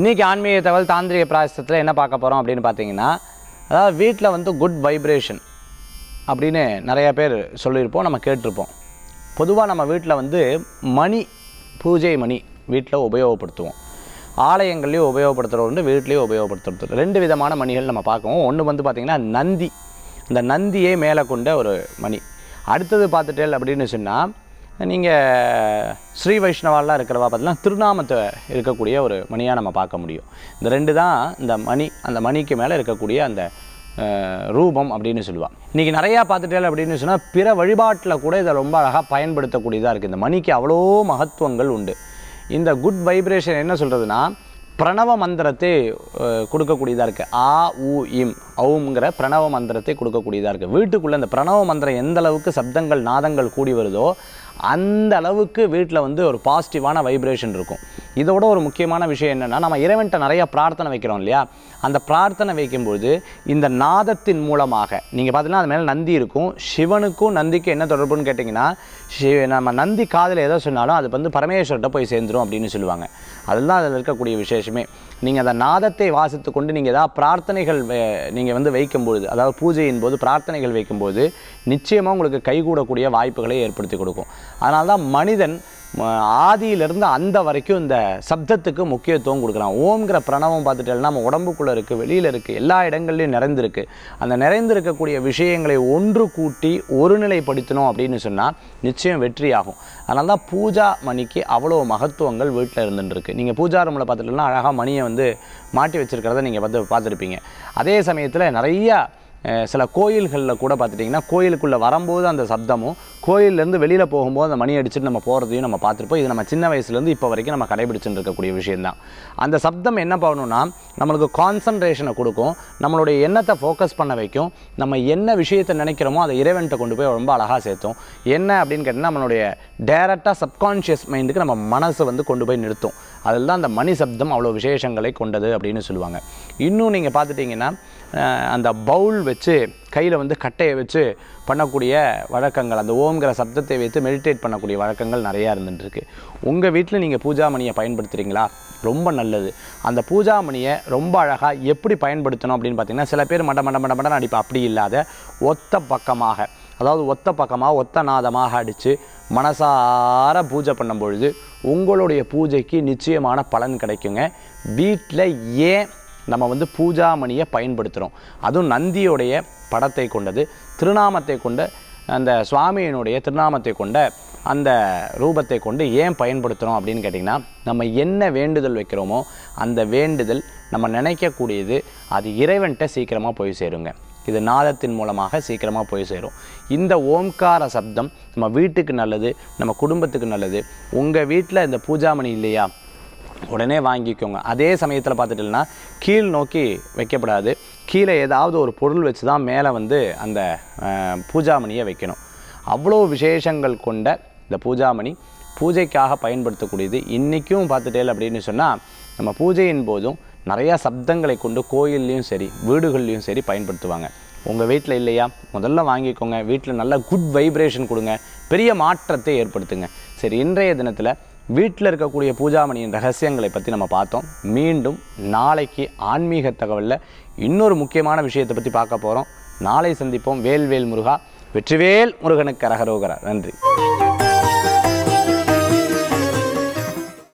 இன்றைக்கி ஆன்மீக தகவல் தாந்திரிக பிராயசத்தில் என்ன பார்க்க போகிறோம் அப்படின்னு பார்த்தீங்கன்னா அதாவது வீட்டில் வந்து குட் வைப்ரேஷன் அப்படின்னு நிறைய பேர் சொல்லியிருப்போம் நம்ம கேட்டிருப்போம் பொதுவாக நம்ம வீட்டில் வந்து மணி பூஜை மணி வீட்டில் உபயோகப்படுத்துவோம் ஆலயங்கள்லேயும் உபயோகப்படுத்துகிற ஒன்று வீட்லேயும் உபயோகப்படுத்துகிறது ரெண்டு விதமான மணிகள் நம்ம பார்க்குவோம் ஒன்று வந்து பார்த்திங்கன்னா நந்தி அந்த நந்தியே மேலே கொண்ட ஒரு மணி அடுத்தது பார்த்துட்டேன் அப்படின்னு சொன்னால் நீங்கள் ஸ்ரீ வைஷ்ணவாலாம் இருக்கிறவா பார்த்தீங்கன்னா திருநாமத்தை இருக்கக்கூடிய ஒரு மணியாக நம்ம பார்க்க முடியும் இந்த ரெண்டு தான் இந்த மணி அந்த மணிக்கு மேலே இருக்கக்கூடிய அந்த ரூபம் அப்படின்னு சொல்லுவாள் இன்றைக்கி நிறையா பார்த்துட்டே அப்படின்னு சொன்னால் பிற வழிபாட்டில் கூட இதை ரொம்ப அழகாக பயன்படுத்தக்கூடியதாக இருக்குது இந்த மணிக்கு அவ்வளோ மகத்துவங்கள் உண்டு இந்த குட் வைப்ரேஷன் என்ன சொல்கிறதுனா பிரணவ மந்திரத்தை கொடுக்கக்கூடியதாக இருக்குது ஆ உ இம் அவுங்கிற பிரணவ மந்திரத்தை கொடுக்கக்கூடியதாக இருக்குது வீட்டுக்குள்ளே இந்த பிரணவ மந்திரம் எந்த அளவுக்கு சப்தங்கள் நாதங்கள் கூடி வருதோ அந்த அளவுக்கு வீட்டில் வந்து ஒரு பாசிட்டிவான வைப்ரேஷன் இருக்கும் இதோட ஒரு முக்கியமான விஷயம் என்னென்னா நம்ம இறைவன்ட்ட நிறையா பிரார்த்தனை வைக்கிறோம் இல்லையா அந்த பிரார்த்தனை வைக்கும்போது இந்த நாதத்தின் மூலமாக நீங்கள் பார்த்தீங்கன்னா அது மேலே நந்தி இருக்கும் சிவனுக்கும் நந்திக்கும் என்ன தொடர்புன்னு கேட்டிங்கன்னா நம்ம நந்தி காதில் ஏதோ சொன்னாலும் அது வந்து பரமேஸ்வர்கிட்ட போய் சேர்ந்துடும் அப்படின்னு சொல்லுவாங்க அதுதான் அதில் இருக்கக்கூடிய விசேஷமே நீங்கள் அந்த நாதத்தை வாசித்து கொண்டு நீங்கள் ஏதாவது பிரார்த்தனைகள் நீங்கள் வந்து வைக்கும்போது அதாவது பூஜையின் போது பிரார்த்தனைகள் வைக்கும்போது நிச்சயமாக உங்களுக்கு கைகூடக்கூடிய வாய்ப்புகளை ஏற்படுத்தி கொடுக்கும் அதனால தான் மனிதன் ஆதியிலிருந்து அந்த வரைக்கும் இந்த சப்தத்துக்கு முக்கியத்துவம் கொடுக்குறான் ஓம்ங்கிற பிரணவம் பார்த்துட்டாலும் நம்ம உடம்புக்குள்ளே இருக்குது வெளியில் இருக்குது எல்லா இடங்கள்லையும் நிறைந்திருக்கு அந்த நிறைந்திருக்கக்கூடிய விஷயங்களை ஒன்று கூட்டி ஒருநிலைப்படுத்தணும் அப்படின்னு சொன்னால் நிச்சயம் வெற்றி ஆகும் அதனால தான் பூஜா மணிக்கு அவ்வளோ மகத்துவங்கள் வீட்டில் இருந்துட்டுருக்கு நீங்கள் பூஜா ரூமில் பார்த்துட்டோம்னா அழகாக மணியை வந்து மாட்டி வச்சுருக்கிறத நீங்கள் வந்து பார்த்துருப்பீங்க அதே சமயத்தில் நிறையா சில கோயில்களில் கூட பார்த்துட்டிங்கன்னா கோயிலுக்குள்ளே வரும்போது அந்த சப்தமும் கோயிலேருந்து வெளியில் போகும்போது அந்த மணி அடிச்சுட்டு நம்ம போகிறதையும் நம்ம பார்த்துருப்போம் இது நம்ம சின்ன வயசுலேருந்து இப்போ வரைக்கும் நம்ம கடைபிடிச்சுட்டு இருக்கக்கூடிய விஷயந்தான் அந்த சப்தம் என்ன பண்ணணும்னா நம்மளுக்கு கான்சன்ட்ரேஷனை கொடுக்கும் நம்மளுடைய எண்ணத்தை ஃபோக்கஸ் பண்ண வைக்கும் நம்ம என்ன விஷயத்தை நினைக்கிறோமோ அதை இறைவன்கிட்ட கொண்டு போய் ரொம்ப அழகாக சேர்த்தும் என்ன அப்படின்னு கேட்டிங்கன்னா நம்மளுடைய டேரெக்டாக சப்கான்ஷியஸ் மைண்டுக்கு நம்ம மனசு வந்து கொண்டு போய் நிறுத்தும் அதில் தான் அந்த மணி சப்தம் அவ்வளோ விசேஷங்களை கொண்டது அப்படின்னு சொல்லுவாங்க இன்னும் நீங்கள் பார்த்துட்டிங்கன்னா அந்த பவுல் வச்சு கையில் வந்து கட்டையை வச்சு பண்ணக்கூடிய வழக்கங்கள் அந்த ஓம்ங்கிற சப்தத்தை வைத்து மெடிடேட் பண்ணக்கூடிய வழக்கங்கள் நிறையா இருந்துட்டுருக்கு உங்கள் வீட்டில் நீங்கள் பூஜா மணியை பயன்படுத்துகிறீங்களா ரொம்ப நல்லது அந்த பூஜா மணியை ரொம்ப அழகாக எப்படி பயன்படுத்தணும் அப்படின்னு பார்த்தீங்கன்னா சில பேர் மட மட மட மட அடிப்பு அப்படி இல்லாத ஒத்த பக்கமாக அதாவது ஒத்த பக்கமாக ஒத்த நாதமாக அடித்து மனசார பூஜை பண்ணும் பொழுது உங்களுடைய பூஜைக்கு நிச்சயமான பலன் கிடைக்குங்க வீட்டில் ஏன் நம்ம வந்து பூஜாமணியை பயன்படுத்துகிறோம் அதுவும் நந்தியுடைய படத்தை கொண்டது திருநாமத்தை கொண்ட அந்த சுவாமியினுடைய திருநாமத்தை கொண்ட அந்த ரூபத்தை கொண்டு ஏன் பயன்படுத்துகிறோம் அப்படின்னு கேட்டிங்கன்னா நம்ம என்ன வேண்டுதல் வைக்கிறோமோ அந்த வேண்டுதல் நம்ம நினைக்கக்கூடியது அது இறைவன்கிட்ட சீக்கிரமாக போய் சேருங்க இது நாதத்தின் மூலமாக சீக்கிரமாக போய் சேரும் இந்த ஓம்கார சப்தம் நம்ம வீட்டுக்கு நல்லது நம்ம குடும்பத்துக்கு நல்லது உங்கள் வீட்டில் இந்த பூஜாமணி இல்லையா உடனே வாங்கிக்கோங்க அதே சமயத்தில் பார்த்துட்டீங்கன்னா கீழ் நோக்கி வைக்கப்படாது கீழே ஏதாவது ஒரு பொருள் வச்சு தான் மேலே வந்து அந்த பூஜாமணியை வைக்கணும் அவ்வளோ விசேஷங்கள் கொண்ட இந்த பூஜாமணி பூஜைக்காக பயன்படுத்தக்கூடியது இன்றைக்கும் பார்த்துட்டேல் அப்படின்னு சொன்னால் நம்ம பூஜையின் போதும் நிறையா சப்தங்களை கொண்டு கோயில்லையும் சரி வீடுகள்லையும் சரி பயன்படுத்துவாங்க உங்கள் வீட்டில் இல்லையா முதல்ல வாங்கிக்கோங்க வீட்டில் நல்ல குட் வைப்ரேஷன் கொடுங்க பெரிய மாற்றத்தை ஏற்படுத்துங்க சரி இன்றைய தினத்தில் வீட்டில் இருக்கக்கூடிய பூஜாமணியின் ரகசியங்களை பற்றி நம்ம பார்த்தோம் மீண்டும் நாளைக்கு ஆன்மீக தகவலில் இன்னொரு முக்கியமான விஷயத்தை பற்றி பார்க்க போகிறோம் நாளை சந்திப்போம் வேல்வேல் முருகா வெற்றிவேல் முருகனுக்கு ரகரோகரா நன்றி